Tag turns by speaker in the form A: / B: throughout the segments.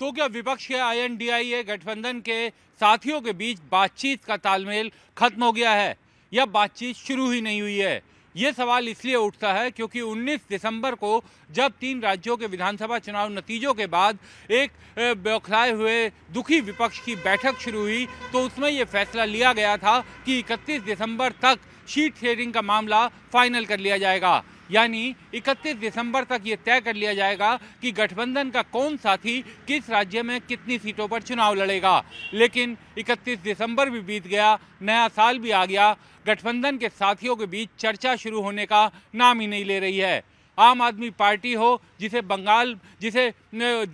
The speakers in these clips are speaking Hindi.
A: तो क्या विपक्ष के ए गठबंधन के साथियों के बीच बातचीत का तालमेल खत्म हो गया है या बातचीत शुरू ही नहीं हुई है ये सवाल इसलिए उठता है क्योंकि 19 दिसंबर को जब तीन राज्यों के विधानसभा चुनाव नतीजों के बाद एक बौखलाए हुए दुखी विपक्ष की बैठक शुरू हुई तो उसमें ये फैसला लिया गया था कि 31 दिसंबर तक शीट शेयरिंग का मामला फाइनल कर लिया जाएगा यानी 31 दिसंबर तक ये तय कर लिया जाएगा कि गठबंधन का कौन साथी किस राज्य में कितनी सीटों पर चुनाव लड़ेगा लेकिन 31 दिसंबर भी बीत गया नया साल भी आ गया गठबंधन के साथियों के बीच चर्चा शुरू होने का नाम ही नहीं ले रही है आम आदमी पार्टी हो जिसे बंगाल जिसे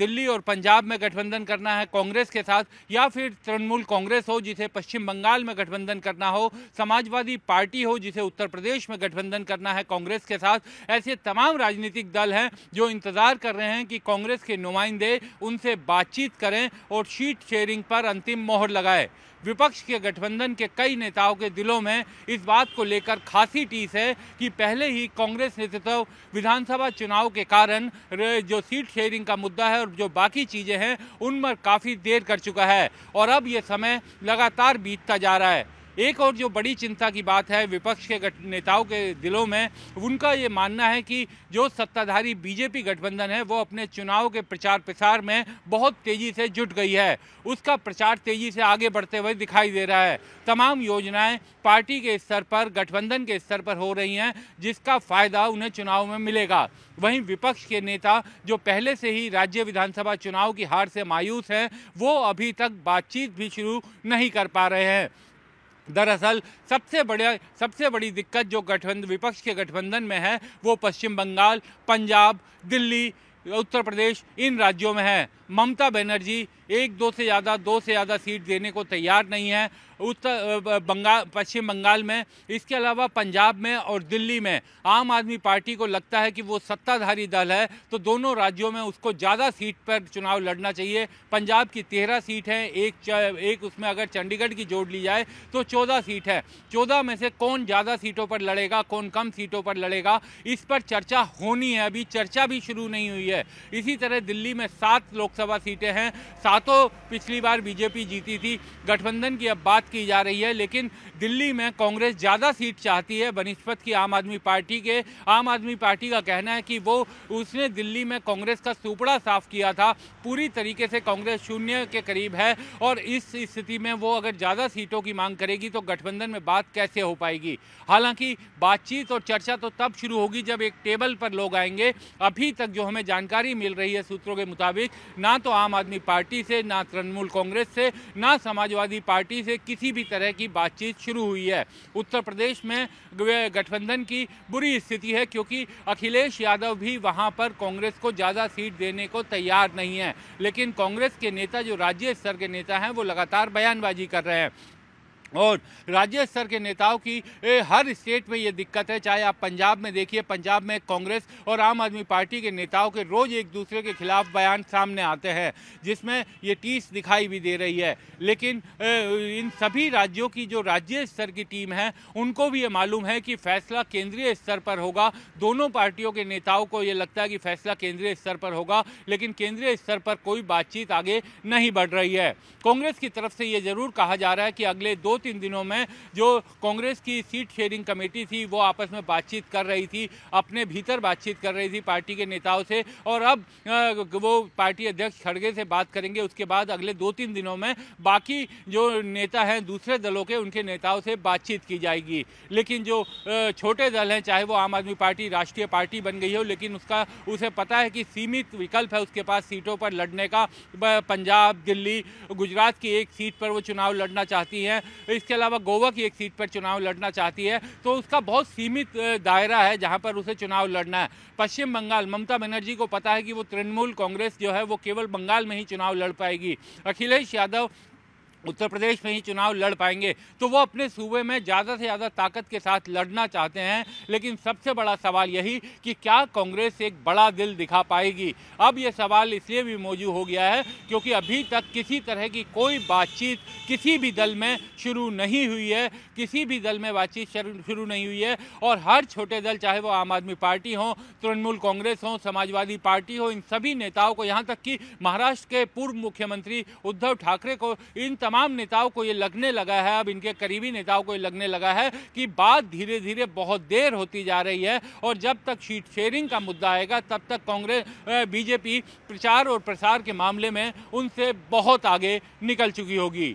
A: दिल्ली और पंजाब में गठबंधन करना है कांग्रेस के साथ या फिर तृणमूल कांग्रेस हो जिसे पश्चिम बंगाल में गठबंधन करना हो समाजवादी पार्टी हो जिसे उत्तर प्रदेश में गठबंधन करना है कांग्रेस के साथ ऐसे तमाम राजनीतिक दल हैं जो इंतज़ार कर रहे हैं कि कांग्रेस के नुमाइंदे उनसे बातचीत करें और सीट शेयरिंग पर अंतिम मोहर लगाए विपक्ष के गठबंधन के कई नेताओं के दिलों में इस बात को लेकर खासी टीस है कि पहले ही कांग्रेस नेतृत्व विधानसभा चुनाव के कारण जो सीट शेयरिंग का मुद्दा है और जो बाकी चीज़ें हैं उन पर काफ़ी देर कर चुका है और अब ये समय लगातार बीतता जा रहा है एक और जो बड़ी चिंता की बात है विपक्ष के नेताओं के दिलों में उनका ये मानना है कि जो सत्ताधारी बीजेपी गठबंधन है वो अपने चुनाव के प्रचार प्रसार में बहुत तेज़ी से जुट गई है उसका प्रचार तेज़ी से आगे बढ़ते हुए दिखाई दे रहा है तमाम योजनाएं पार्टी के स्तर पर गठबंधन के स्तर पर हो रही हैं जिसका फ़ायदा उन्हें चुनाव में मिलेगा वहीं विपक्ष के नेता जो पहले से ही राज्य विधानसभा चुनाव की हार से मायूस हैं वो अभी तक बातचीत भी शुरू नहीं कर पा रहे हैं दरअसल सबसे बड़े सबसे बड़ी दिक्कत जो गठबंधन विपक्ष के गठबंधन में है वो पश्चिम बंगाल पंजाब दिल्ली उत्तर प्रदेश इन राज्यों में है ममता बनर्जी एक दो से ज़्यादा दो से ज़्यादा सीट देने को तैयार नहीं है उत्तर बंगाल पश्चिम बंगाल में इसके अलावा पंजाब में और दिल्ली में आम आदमी पार्टी को लगता है कि वो सत्ताधारी दल है तो दोनों राज्यों में उसको ज़्यादा सीट पर चुनाव लड़ना चाहिए पंजाब की तेरह सीट हैं एक एक उसमें अगर चंडीगढ़ की जोड़ ली जाए तो चौदह सीट है चौदह में से कौन ज़्यादा सीटों पर लड़ेगा कौन कम सीटों पर लड़ेगा इस पर चर्चा होनी है अभी चर्चा भी शुरू नहीं हुई है इसी तरह दिल्ली में सात लोग लोकसभा सीटें हैं सातों पिछली बार बीजेपी जीती थी गठबंधन की अब बात की जा रही है लेकिन दिल्ली में कांग्रेस ज़्यादा सीट चाहती है बनिस्पत की आम आदमी पार्टी के आम आदमी पार्टी का कहना है कि वो उसने दिल्ली में कांग्रेस का सुपड़ा साफ किया था पूरी तरीके से कांग्रेस शून्य के करीब है और इस स्थिति में वो अगर ज़्यादा सीटों की मांग करेगी तो गठबंधन में बात कैसे हो पाएगी हालांकि बातचीत और चर्चा तो तब शुरू होगी जब एक टेबल पर लोग आएंगे अभी तक जो हमें जानकारी मिल रही है सूत्रों के मुताबिक ना तो आम आदमी पार्टी से ना तृणमूल कांग्रेस से ना समाजवादी पार्टी से किसी भी तरह की बातचीत शुरू हुई है उत्तर प्रदेश में गठबंधन की बुरी स्थिति है क्योंकि अखिलेश यादव भी वहाँ पर कांग्रेस को ज़्यादा सीट देने को तैयार नहीं है लेकिन कांग्रेस के नेता जो राज्य स्तर के नेता हैं वो लगातार बयानबाजी कर रहे हैं और राज्य स्तर के नेताओं की हर स्टेट में ये दिक्कत है चाहे आप पंजाब में देखिए पंजाब में कांग्रेस और आम आदमी पार्टी के नेताओं के रोज़ एक दूसरे के खिलाफ बयान सामने आते हैं जिसमें ये टीस दिखाई भी दे रही है लेकिन इन सभी राज्यों की जो राज्य स्तर की टीम है उनको भी ये मालूम है कि फैसला केंद्रीय स्तर पर होगा दोनों पार्टियों के नेताओं को ये लगता है कि फैसला केंद्रीय स्तर पर होगा लेकिन केंद्रीय स्तर पर कोई बातचीत आगे नहीं बढ़ रही है कांग्रेस की तरफ से ये जरूर कहा जा रहा है कि अगले दो तीन दिनों में जो कांग्रेस की सीट शेयरिंग कमेटी थी वो आपस में बातचीत कर रही थी अपने भीतर बातचीत कर रही थी पार्टी के नेताओं से और अब वो पार्टी अध्यक्ष खड़गे से बात करेंगे उसके बाद अगले दो तीन दिनों में बाकी जो नेता हैं दूसरे दलों के उनके नेताओं से बातचीत की जाएगी लेकिन जो छोटे दल हैं चाहे वो आम आदमी पार्टी राष्ट्रीय पार्टी बन गई हो लेकिन उसका उसे पता है कि सीमित विकल्प है उसके पास सीटों पर लड़ने का पंजाब दिल्ली गुजरात की एक सीट पर वो चुनाव लड़ना चाहती हैं इसके अलावा गोवा की एक सीट पर चुनाव लड़ना चाहती है तो उसका बहुत सीमित दायरा है जहाँ पर उसे चुनाव लड़ना है पश्चिम बंगाल ममता बनर्जी को पता है कि वो तृणमूल कांग्रेस जो है वो केवल बंगाल में ही चुनाव लड़ पाएगी अखिलेश यादव उत्तर प्रदेश में ही चुनाव लड़ पाएंगे तो वो अपने सूबे में ज़्यादा से ज़्यादा ताकत के साथ लड़ना चाहते हैं लेकिन सबसे बड़ा सवाल यही कि क्या कांग्रेस एक बड़ा दिल दिखा पाएगी अब ये सवाल इसलिए भी मौजूद हो गया है क्योंकि अभी तक किसी तरह की कोई बातचीत किसी भी दल में शुरू नहीं हुई है किसी भी दल में बातचीत शुरू नहीं हुई है और हर छोटे दल चाहे वो आम आदमी पार्टी हो तृणमूल कांग्रेस हो समाजवादी पार्टी हो इन सभी नेताओं को यहाँ तक कि महाराष्ट्र के पूर्व मुख्यमंत्री उद्धव ठाकरे को इन तमाम तमाम नेताओं को ये लगने लगा है अब इनके करीबी नेताओं को ये लगने लगा है कि बात धीरे धीरे बहुत देर होती जा रही है और जब तक शीट शेयरिंग का मुद्दा आएगा तब तक कांग्रेस बीजेपी प्रचार और प्रसार के मामले में उनसे बहुत आगे निकल चुकी होगी